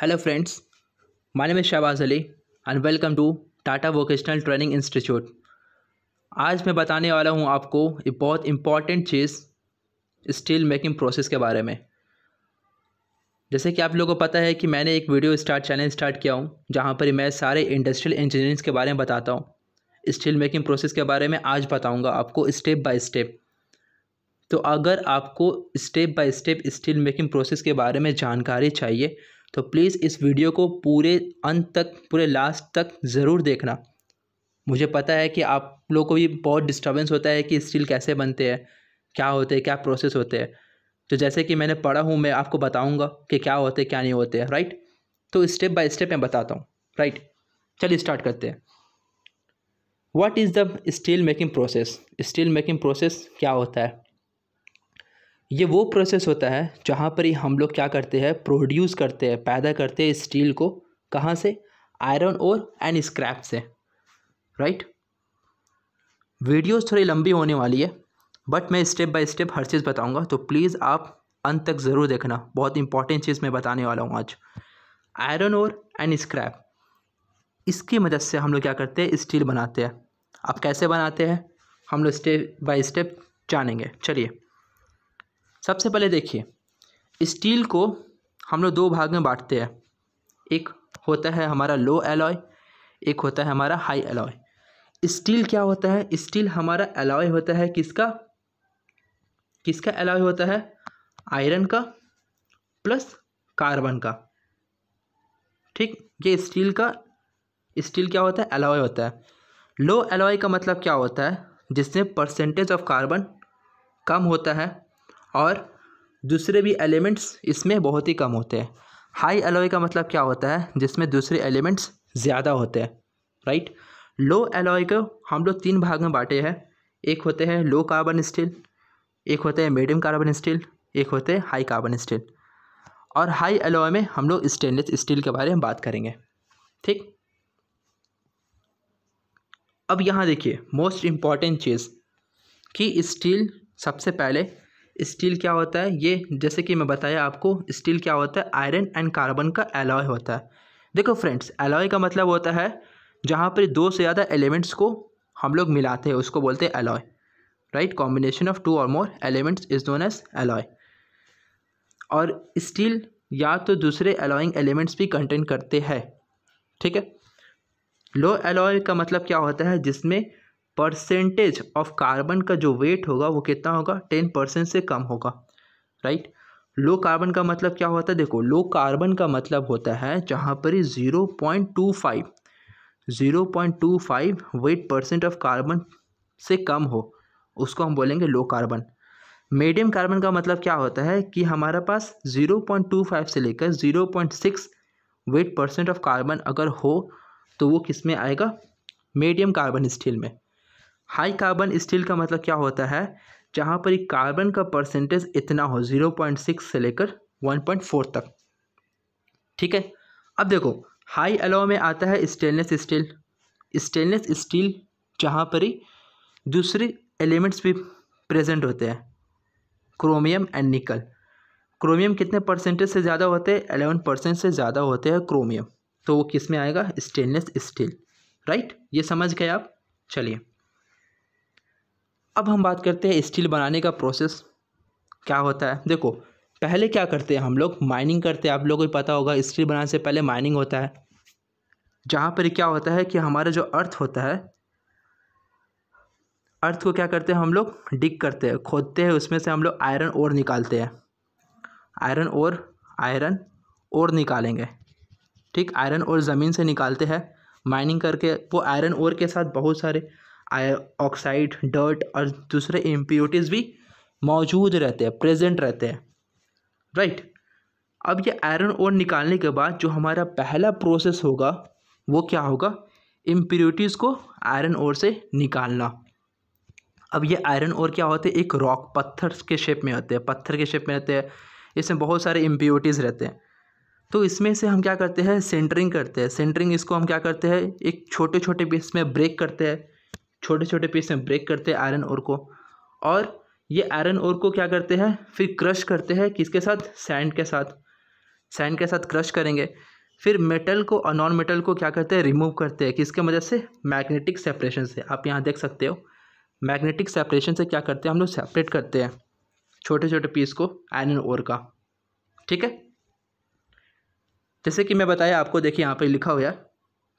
hello friends my name is Shahbaz Ali and welcome to Tata vocational training institute आज मैं बताने वाला हूँ आपको एक बहुत इम्पॉर्टेंट चीज़ स्टील मेकिंग प्रोसेस के बारे में जैसे कि आप लोगों को पता है कि मैंने एक वीडियो स्टार्ट चैनल स्टार्ट किया हूँ जहाँ पर मैं सारे इंडस्ट्रियल इंजीनियरिंग के बारे में बताता हूँ स्टील मेकिंग प्रोसेस के बारे में आज बताऊँगा आपको स्टेप बाय स्टेप तो अगर आपको step by step steel making process के बारे में जानकारी चाहिए तो प्लीज़ इस वीडियो को पूरे अंत तक पूरे लास्ट तक ज़रूर देखना मुझे पता है कि आप लोग को भी बहुत डिस्टर्बेंस होता है कि स्टील कैसे बनते हैं क्या होते हैं क्या प्रोसेस होते हैं तो जैसे कि मैंने पढ़ा हूँ मैं आपको बताऊँगा कि क्या होते क्या नहीं होते राइट तो स्टेप बाय स्टेप मैं बताता हूँ राइट चलिए स्टार्ट करते हैं what is the steel making process steel making process क्या होता है ये वो प्रोसेस होता है जहाँ पर ही हम लोग क्या करते हैं प्रोड्यूस करते हैं पैदा करते हैं स्टील को कहाँ से आयरन और एंड स्क्रैप से राइट वीडियोस थोड़ी लंबी होने वाली है बट मैं स्टेप बाय स्टेप हर चीज़ बताऊंगा तो प्लीज़ आप अंत तक ज़रूर देखना बहुत इंपॉर्टेंट चीज़ मैं बताने वाला हूँ आज आयरन और एंड स्क्रैप इसकी मदद से हम लोग क्या करते हैं स्टील बनाते हैं आप कैसे बनाते हैं हम लोग स्टेप बाय स्टेप जानेंगे चलिए सबसे पहले देखिए स्टील को हम लोग दो भाग में बांटते हैं एक होता है हमारा लो एलॉय एक होता है हमारा हाई एलॉय स्टील क्या होता है स्टील हमारा एलॉय होता है किसका किसका एलॉय होता है आयरन का प्लस कार्बन का ठीक ये स्टील का स्टील क्या होता है एलॉय होता है लो एलॉय का मतलब क्या होता है जिसमें परसेंटेज ऑफ कार्बन कम होता है और दूसरे भी एलिमेंट्स इसमें बहुत ही कम होते हैं हाई एलोए का मतलब क्या होता है जिसमें दूसरे एलिमेंट्स ज़्यादा होते हैं राइट लो एलोए को हम लोग तीन भाग में बांटे हैं एक होते हैं लो कार्बन स्टील एक होते हैं मीडियम कार्बन स्टील एक होते हैं हाई कार्बन स्टील और हाई एलोय में हम लोग स्टेनलेस स्टील के बारे में बात करेंगे ठीक अब यहाँ देखिए मोस्ट इम्पॉर्टेंट चीज़ कि स्टील सबसे पहले स्टील क्या होता है ये जैसे कि मैं बताया आपको स्टील क्या होता है आयरन एंड कार्बन का एलॉय होता है देखो फ्रेंड्स एलॉय का मतलब होता है जहाँ पर दो से ज़्यादा एलिमेंट्स को हम लोग मिलाते हैं उसको बोलते हैं alloy right combination of two और more elements is known as alloy और स्टील या तो दूसरे एलॉइंग एलिमेंट्स भी कंटेन करते हैं ठीक है लो एलॉय का मतलब क्या होता है जिसमें परसेंटेज ऑफ कार्बन का जो वेट होगा वो कितना होगा टेन परसेंट से कम होगा राइट लो कार्बन का मतलब क्या होता है देखो लो कार्बन का मतलब होता है जहाँ पर zero point two five zero point two five weight percent of carbon से कम हो उसको हम बोलेंगे लो कार्बन मीडियम कार्बन का मतलब क्या होता है कि हमारे पास ज़ीरो पॉइंट टू फाइव से लेकर zero point six weight percent of carbon अगर हो तो वो किस में आएगा मीडियम कार्बन स्टील में हाई कार्बन स्टील का मतलब क्या होता है जहाँ पर कार्बन का परसेंटेज इतना हो जीरो पॉइंट सिक्स से लेकर वन पॉइंट फोर तक ठीक है अब देखो हाई अलाव में आता है स्टेनलेस स्टील स्टेनलेस स्टील जहाँ पर ही दूसरे एलिमेंट्स भी प्रेजेंट होते हैं क्रोमियम एंड निकल क्रोमियम कितने परसेंटेज से ज़्यादा होते हैं एलेवन परसेंट से ज़्यादा होते हैं क्रोमियम तो वो किस में आएगा स्टेनलेस स्टील राइट ये समझ गए आप चलिए अब हम बात करते हैं स्टील बनाने का प्रोसेस क्या होता है देखो पहले क्या करते हैं हम लोग माइनिंग करते हैं आप लोगों को पता होगा स्टील बनाने से पहले माइनिंग होता है जहाँ पर क्या होता है कि हमारा जो अर्थ होता है अर्थ को क्या करते हैं हम लोग डिग करते हैं खोदते हैं उसमें से हम लोग आयरन और निकालते हैं आयरन और आयरन और निकालेंगे ठीक आयरन और ज़मीन से निकालते हैं माइनिंग करके वो आयरन और के साथ बहुत सारे आय ऑक्साइड डर्ट और दूसरे इम्प्योरिटीज़ भी मौजूद रहते हैं प्रेजेंट रहते हैं राइट अब ये आयरन ओर निकालने के बाद जो हमारा पहला प्रोसेस होगा वो क्या होगा इम्प्योरिटीज़ को आयरन ओर से निकालना अब ये आयरन ओर क्या होते हैं एक रॉक पत्थर के शेप में होते हैं पत्थर के शेप में रहते हैं इसमें बहुत सारे इम्प्योरिटीज़ रहते हैं तो इसमें से हम क्या करते हैं सेंटरिंग करते हैं सेंटरिंग इसको हम क्या करते हैं एक छोटे छोटे पीस में ब्रेक करते हैं छोटे छोटे पीस में ब्रेक करते हैं आयरन ओर को और ये आयरन ओर को क्या करते हैं फिर क्रश करते हैं किसके साथ सैंड के साथ सैंड के साथ क्रश करेंगे फिर मेटल को और नॉन मेटल को क्या करते हैं रिमूव करते हैं किसके मदद से मैग्नेटिक सेपरेशन से आप यहाँ देख सकते हो मैग्नेटिक सेपरेशन से क्या करते हैं हम लोग सेपरेट करते हैं छोटे छोटे पीस को आयरन ओर का ठीक है जैसे कि मैं बताया आपको देखिए यहाँ पर लिखा हुआ है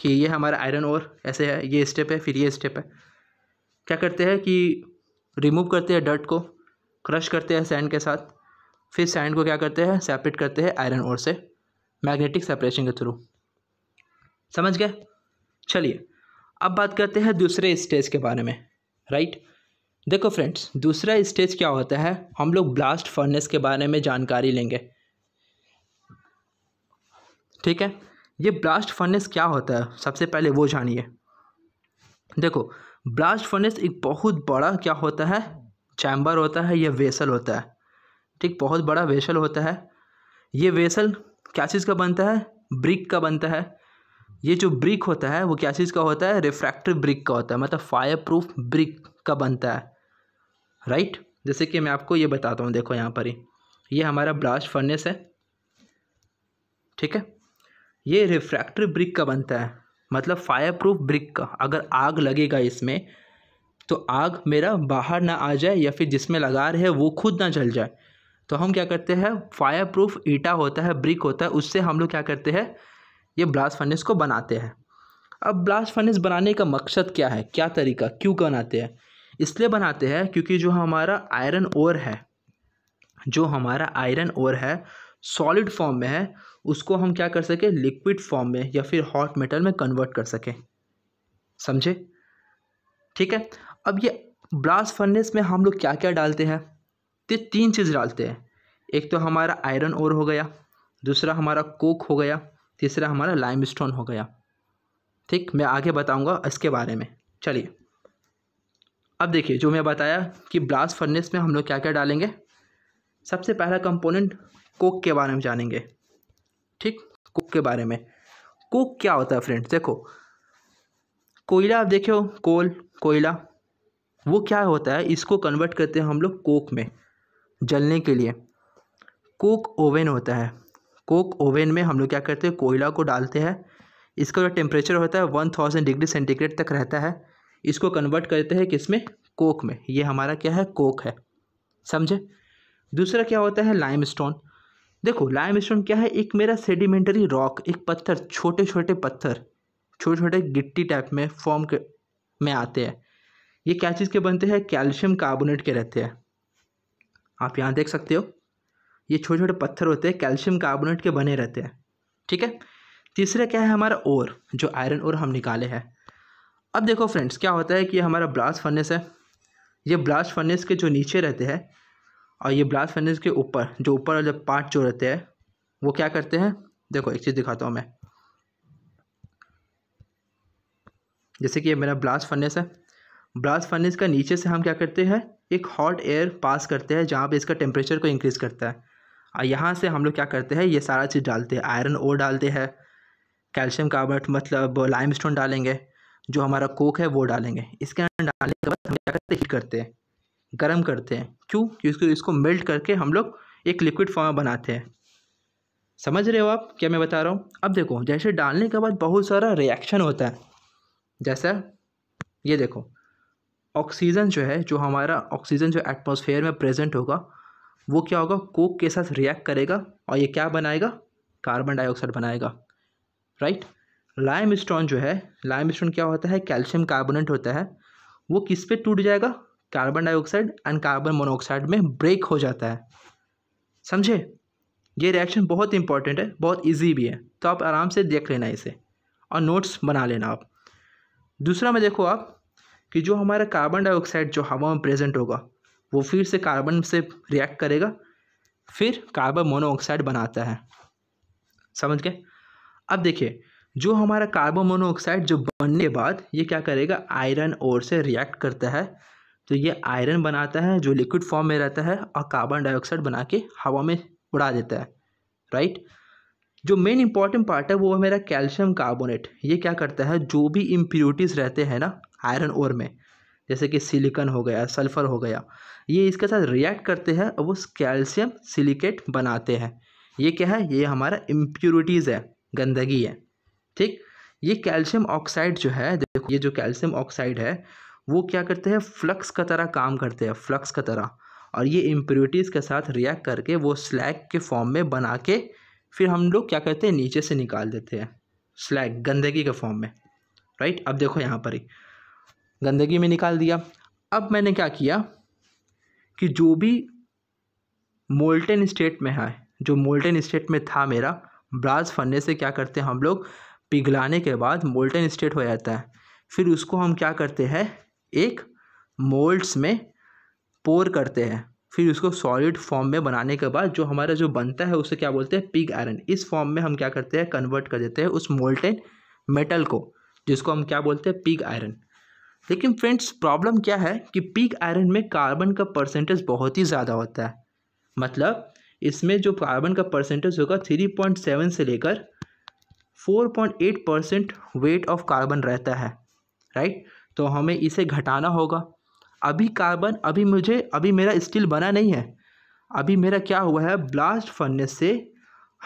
कि ये हमारा आयरन ओर ऐसे है ये स्टेप है फिर ये स्टेप है क्या करते हैं कि रिमूव करते हैं डर्ट को क्रश करते हैं सैंड के साथ फिर सैंड को क्या करते हैं सेपरेट करते हैं आयरन और से मैग्नेटिक सेपरेशन के थ्रू समझ गए चलिए अब बात करते हैं दूसरे स्टेज के बारे में राइट देखो फ्रेंड्स दूसरा स्टेज क्या होता है हम लोग ब्लास्ट फर्नेस के बारे में जानकारी लेंगे ठीक है ये ब्लास्ट फर्नेस क्या होता है सबसे पहले वो जानिए देखो ब्लास्ट फर्नेस एक बहुत बड़ा क्या होता है चैम्बर होता है या वेसल होता है ठीक बहुत बड़ा वेसल होता है ये वेसल क्या चीज़ का बनता है ब्रिक का बनता है ये जो ब्रिक होता है वो क्या चीज़ का होता है रिफ्रैक्टिव ब्रिक का होता है मतलब फायर प्रूफ ब्रिक का बनता है राइट जैसे कि मैं आपको ये बताता हूँ देखो यहाँ पर ही ये हमारा ब्लास्ट फर्नेस है ठीक है ये रिफ्रैक्टिव ब्रिक का बनता है मतलब फायर प्रूफ ब्रिक का अगर आग लगेगा इसमें तो आग मेरा बाहर ना आ जाए या फिर जिसमें लगा रहे वो खुद ना जल जाए तो हम क्या करते हैं फायर प्रूफ ईटा होता है ब्रिक होता है उससे हम लोग क्या करते हैं ये ब्लास्ट फर्नेस को बनाते हैं अब ब्लास्ट फर्नेस बनाने का मकसद क्या है क्या तरीका क्यों बनाते हैं इसलिए बनाते हैं क्योंकि जो हमारा आयरन ओर है जो हमारा आयरन ओर है सॉलिड फॉर्म में है उसको हम क्या कर सकें लिक्विड फॉर्म में या फिर हॉट मेटल में कन्वर्ट कर सकें समझे ठीक है अब ये ब्लास्ट फर्नेस में हम लोग क्या क्या डालते हैं तो तीन चीज़ डालते हैं एक तो हमारा आयरन ओर हो गया दूसरा हमारा कोक हो गया तीसरा हमारा लाइम स्टोन हो गया ठीक मैं आगे बताऊंगा इसके बारे में चलिए अब देखिए जो मैं बताया कि ब्लास्ट फर्नेस में हम लोग क्या क्या डालेंगे सबसे पहला कंपोनेंट कोक के बारे में जानेंगे ठीक कोक के बारे में कोक क्या होता है फ्रेंड्स देखो कोयला आप देखो कोल कोयला वो क्या होता है इसको कन्वर्ट करते हैं हम लोग कोक में जलने के लिए कोक ओवन होता है कोक ओवन में हम लोग क्या करते हैं कोयला को डालते हैं इसका जो टेम्परेचर होता है वन थाउजेंड डिग्री सेंटीग्रेड तक रहता है इसको कन्वर्ट करते हैं किस में कोक में ये हमारा क्या है कोक है समझे दूसरा क्या होता है लाइम स्टोन देखो लाइम क्या है एक मेरा सेडिमेंटरी रॉक एक पत्थर छोटे छोटे पत्थर छोटे छोटे गिट्टी टाइप में फॉर्म के में आते हैं ये क्या चीज़ के बनते हैं कैल्शियम कार्बोनेट के रहते हैं आप यहाँ देख सकते हो ये छोटे छोटे पत्थर होते हैं कैल्शियम कार्बोनेट के बने रहते हैं ठीक है तीसरा क्या है हमारा ओर जो आयरन ओर हम निकाले हैं अब देखो फ्रेंड्स क्या होता है कि हमारा ब्लास्ट फर्नेस है ये ब्लास्ट फर्नेस के जो नीचे रहते हैं और ये ब्लास्ट फर्नेस के ऊपर जो ऊपर वाले पार्ट जो रहते हैं वो क्या करते हैं देखो एक चीज़ दिखाता हूँ मैं जैसे कि ये मेरा ब्लास्ट फर्नेस है ब्लास्ट फर्नेस का नीचे से हम क्या करते हैं एक हॉट एयर पास करते हैं जहाँ पे इसका टेम्परेचर को इंक्रीज़ करता है और यहाँ से हम लोग क्या करते हैं ये सारा चीज़ डालते हैं आयरन ओर डालते हैं कैल्शियम कार्बोनेट मतलब लाइम डालेंगे जो हमारा कोक है वो डालेंगे इसके अंदर डालने के बाद हम क्या करते हैं हीट करते हैं गर्म करते हैं क्यों क्योंकि इसको मेल्ट करके हम लोग एक लिक्विड फॉर्म बनाते हैं समझ रहे हो आप क्या मैं बता रहा हूँ अब देखो जैसे डालने के बाद बहुत सारा रिएक्शन होता है जैसा ये देखो ऑक्सीजन जो है जो हमारा ऑक्सीजन जो एटमोसफेयर में प्रेजेंट होगा वो क्या होगा कोक के साथ रिएक्ट करेगा और ये क्या बनाएगा कार्बन डाइऑक्साइड बनाएगा राइट लाइम स्टोन जो है लाइम स्टोन क्या होता है कैल्शियम कार्बोनेट होता है वो किस पे टूट जाएगा carbon dioxide and carbon monoxide में ब्रेक हो जाता है समझे ये रिएक्शन बहुत इंपॉर्टेंट है बहुत इजी भी है तो आप आराम से देख लेना इसे और नोट्स बना लेना आप दूसरा में देखो आप कि जो हमारा कार्बन डाइऑक्साइड जो हवा में प्रेजेंट होगा वो फिर से कार्बन से रिएक्ट करेगा फिर कार्बन मोनोऑक्साइड बनाता है समझ गए अब देखिए जो हमारा कार्बन मोनोऑक्साइड जो बनने के बाद ये क्या करेगा आयरन और से रिएक्ट करता है तो ये आयरन बनाता है जो लिक्विड फॉर्म में रहता है और कार्बन डाइऑक्साइड बना के हवा में उड़ा देता है राइट जो मेन इंपॉर्टेंट पार्ट है वो है मेरा कैल्शियम कार्बोनेट ये क्या करता है जो भी इम्प्योरिटीज़ रहते हैं ना आयरन ओर में जैसे कि सिलिकन हो गया सल्फर हो गया ये इसके साथ रिएक्ट करते हैं और वो कैल्शियम सिलिकेट बनाते हैं ये क्या है ये हमारा इम्प्योरिटीज़ है गंदगी है ठीक ये कैल्शियम ऑक्साइड जो है देखो ये जो कैल्शियम ऑक्साइड है वो क्या करते हैं फ्लक्स का तरह काम करते हैं फ्लक्स का तरह और ये इम्प्योरिटीज़ के साथ रिएक्ट करके वो स्लैग के फॉर्म में बना के फिर हम लोग क्या करते हैं नीचे से निकाल देते हैं स्लैग गंदगी के फॉर्म में राइट अब देखो यहाँ पर ही गंदगी में निकाल दिया अब मैंने क्या किया कि जो भी मोल्टेन स्टेट में है जो मोल्टेन स्टेट में था मेरा ब्रास फरने से क्या करते हैं हम लोग पिघलाने के बाद मोल्टेन स्टेट हो जाता है फिर उसको हम क्या करते हैं एक मोल्ड्स में पोर करते हैं फिर उसको सॉलिड फॉर्म में बनाने के बाद जो हमारा जो बनता है उसे क्या बोलते हैं पिग आयरन इस फॉर्म में हम क्या करते हैं कन्वर्ट कर देते हैं उस मोल्टेन मेटल को जिसको हम क्या बोलते हैं पिग आयरन लेकिन फ्रेंड्स प्रॉब्लम क्या है कि पिग आयरन में कार्बन का परसेंटेज बहुत ही ज़्यादा होता है मतलब इसमें जो कार्बन का परसेंटेज होगा थ्री पॉइंट सेवन से लेकर four point eight percent weight of carbon रहता है राइट तो हमें इसे घटाना होगा अभी कार्बन अभी मुझे अभी मेरा स्टील बना नहीं है अभी मेरा क्या हुआ है ब्लास्ट फर्नेस से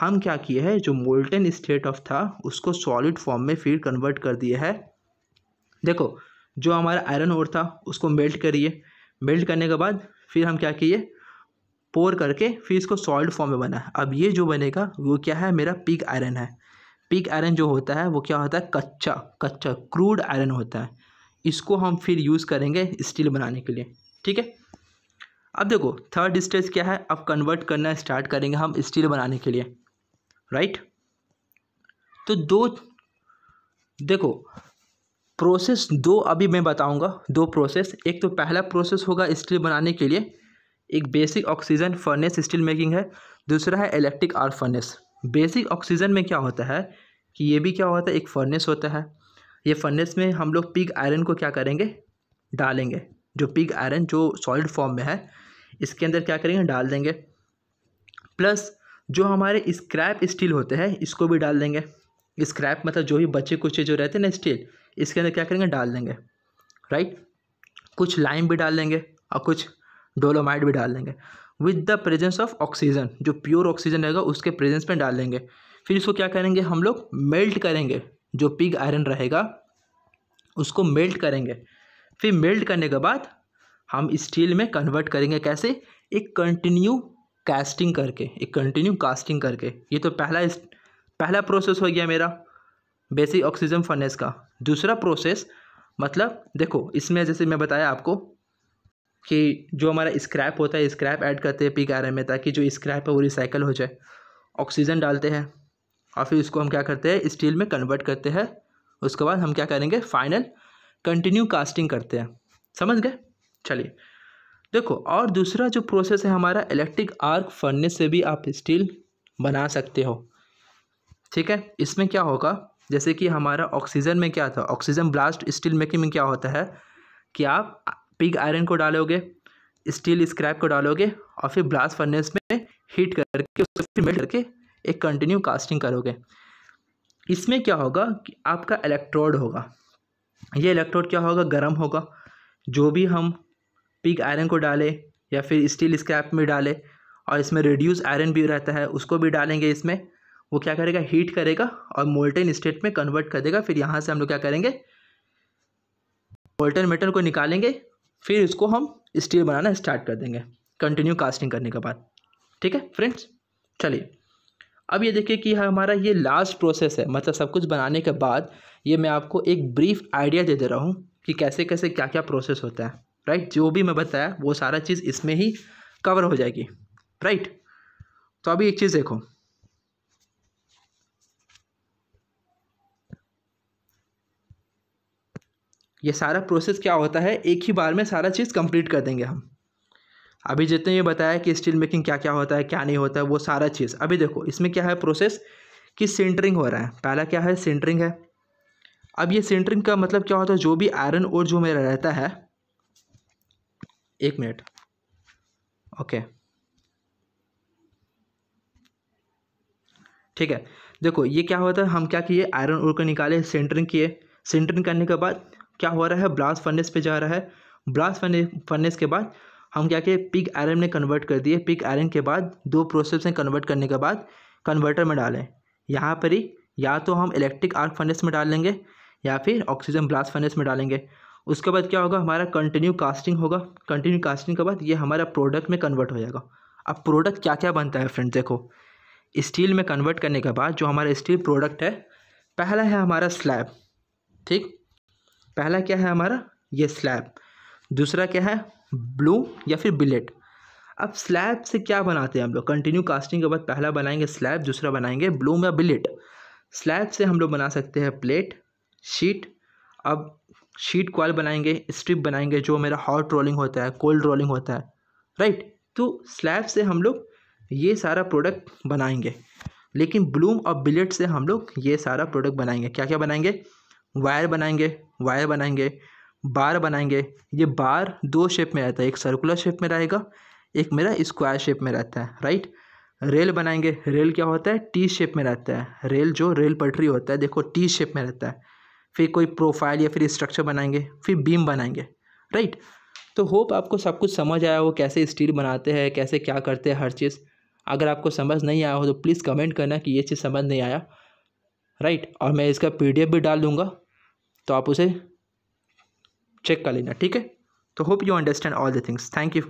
हम क्या किए हैं जो मोल्टन स्टेट ऑफ था उसको सॉलिड फॉर्म में फिर कन्वर्ट कर दिया है देखो जो हमारा आयरन ओर था उसको मेल्ट करिए मेल्ट करने के बाद फिर हम क्या किए पोर करके फिर इसको सॉल्ट फॉर्म में बना अब ये जो बनेगा वो क्या है मेरा पिग आयरन है पिग आयरन जो होता है वो क्या होता है कच्चा कच्चा क्रूड आयरन होता है इसको हम फिर यूज़ करेंगे स्टील बनाने के लिए ठीक है अब देखो थर्ड स्टेज क्या है अब कन्वर्ट करना स्टार्ट करेंगे हम स्टील बनाने के लिए राइट तो दो देखो प्रोसेस दो अभी मैं बताऊंगा दो प्रोसेस एक तो पहला प्रोसेस होगा स्टील बनाने के लिए एक basic oxygen furnace steel making है दूसरा है electric arc furnace basic oxygen में क्या होता है कि ये भी क्या होता है एक फर्नेस होता है ये फर्नेस में हम लोग पिग आयरन को क्या करेंगे डालेंगे जो पिग आयरन जो सॉलिड फॉर्म में है इसके अंदर क्या करेंगे डाल देंगे प्लस जो हमारे स्क्रैप स्टील होते हैं इसको भी डाल देंगे स्क्रैप मतलब जो भी बचे कुचे जो रहते हैं ना स्टील इसके अंदर क्या करेंगे डाल देंगे राइट कुछ लाइम भी डाल देंगे और कुछ डोलोमाइड भी डाल देंगे with the presence of oxygen जो प्योर ऑक्सीजन रहेगा उसके प्रेजेंस में डाल देंगे फिर इसको क्या करेंगे हम लोग मेल्ट करेंगे जो पिग आयरन रहेगा उसको मेल्ट करेंगे फिर मेल्ट करने के बाद हम स्टील में कन्वर्ट करेंगे कैसे एक कंटिन्यू कास्टिंग करके एक कंटिन्यू कास्टिंग करके ये तो पहला पहला प्रोसेस हो गया मेरा बेसिक ऑक्सीजन फर्नेस का दूसरा प्रोसेस मतलब देखो इसमें जैसे मैं बताया आपको कि जो हमारा स्क्रैप होता है स्क्रैप ऐड करते हैं पिग आर में ताकि जो स्क्रैप है वो रिसाइकल हो जाए ऑक्सीजन डालते हैं और फिर इसको हम क्या करते हैं स्टील में कन्वर्ट करते हैं उसके बाद हम क्या करेंगे फाइनल कंटिन्यू कास्टिंग करते हैं समझ गए चलिए देखो और दूसरा जो प्रोसेस है हमारा इलेक्ट्रिक आर्क फर्नेस से भी आप स्टील बना सकते हो ठीक है इसमें क्या होगा जैसे कि हमारा ऑक्सीजन में क्या था ऑक्सीजन ब्लास्ट स्टील मेकिंग में क्या होता है कि आप पिग आयरन को डालोगे स्टील स्क्रैप को डालोगे और फिर ब्लास्ट फर्नेस में हीट करके उसको फिर मेल्ट करके एक कंटिन्यू कास्टिंग करोगे इसमें क्या होगा कि आपका इलेक्ट्रोड होगा ये इलेक्ट्रोड क्या होगा गर्म होगा जो भी हम पिग आयरन को डालें या फिर स्टील स्क्रैप में डालें और इसमें रिड्यूस आयरन भी रहता है उसको भी डालेंगे इसमें वो क्या करेगा हीट करेगा और मोल्टेन स्टेट में कन्वर्ट कर देगा फिर यहाँ से हम लोग क्या करेंगे मोल्टन मेटल को निकालेंगे फिर इसको हम स्टील बनाना स्टार्ट कर देंगे कंटिन्यू कास्टिंग करने के बाद ठीक है फ्रेंड्स चलिए अब ये देखिए कि हमारा ये लास्ट प्रोसेस है मतलब सब कुछ बनाने के बाद ये मैं आपको एक ब्रीफ आइडिया दे दे रहा हूँ कि कैसे कैसे क्या क्या प्रोसेस होता है राइट जो भी मैं बताया वो सारा चीज़ इसमें ही कवर हो जाएगी राइट तो अभी एक चीज़ देखो ये सारा प्रोसेस क्या होता है एक ही बार में सारा चीज़ कंप्लीट कर देंगे हम अभी जितने ये बताया कि स्टील मेकिंग क्या क्या होता है क्या नहीं होता है वो सारा चीज़ अभी देखो इसमें क्या है प्रोसेस कि सेंटरिंग हो रहा है पहला क्या है सेंटरिंग है अब ये सेंटरिंग का मतलब क्या होता है जो भी आयरन और जो मेरा रहता है एक मिनट ओके ठीक है देखो ये क्या होता है हम क्या किए आयरन और को निकाले सेंटरिंग किए सेंटरिंग करने के बाद क्या हो रहा है ब्लास्ट फर्नेस पे जा रहा है ब्लास्ट फर्नेस के बाद हम क्या किए पिक आयरन में कन्वर्ट कर दिए पिक आयरन के बाद दो प्रोसेस में कन्वर्ट करने के बाद कन्वर्टर में डालें यहाँ पर ही या तो हम इलेक्ट्रिक आर्क फर्नेस में डाल लेंगे या फिर ऑक्सीजन ब्लास्ट फर्नेस में डालेंगे उसके बाद क्या होगा हमारा कंटिन्यू कास्टिंग होगा कंटिन्यू कास्टिंग के बाद ये हमारा प्रोडक्ट में कन्वर्ट हो जाएगा अब प्रोडक्ट क्या क्या बनता है फ्रेंड देखो स्टील में कन्वर्ट करने के बाद जो हमारा स्टील प्रोडक्ट है पहला है हमारा स्लैब ठीक पहला क्या है हमारा ये स्लैब दूसरा क्या है ब्लू या फिर बिलेट अब स्लैब से क्या बनाते हैं हम लोग कंटिन्यू कास्टिंग के बाद पहला बनाएंगे स्लैब दूसरा बनाएंगे ब्लू या बिलेट स्लैब से हम लोग बना सकते हैं प्लेट शीट अब शीट क्वाल बनाएंगे स्ट्रिप बनाएंगे जो मेरा हॉट रोलिंग होता है कोल्ड रोलिंग होता है राइट तो स्लैब से हम लोग ये सारा प्रोडक्ट बनाएंगे लेकिन ब्लूम और बिलेट से हम लोग ये सारा प्रोडक्ट बनाएंगे क्या क्या बनाएंगे वायर बनाएंगे वायर बनाएंगे बार बनाएंगे ये बार दो शेप में रहता है एक सर्कुलर शेप में रहेगा एक मेरा स्क्वायर शेप में रहता है राइट रेल बनाएंगे रेल क्या होता है टी शेप में रहता है रेल जो रेल पटरी होता है देखो टी शेप में रहता है फिर कोई प्रोफाइल या फिर स्ट्रक्चर बनाएंगे फिर बीम बनाएंगे राइट तो होप आपको सब कुछ समझ आया हो कैसे स्टील बनाते हैं कैसे क्या करते हैं हर चीज़ अगर आपको समझ नहीं आया हो तो प्लीज़ कमेंट करना कि ये चीज़ समझ नहीं आया राइट और मैं इसका पी भी डाल दूँगा तो आप उसे चेक कर लेना ठीक है तो hope you understand all the things thank you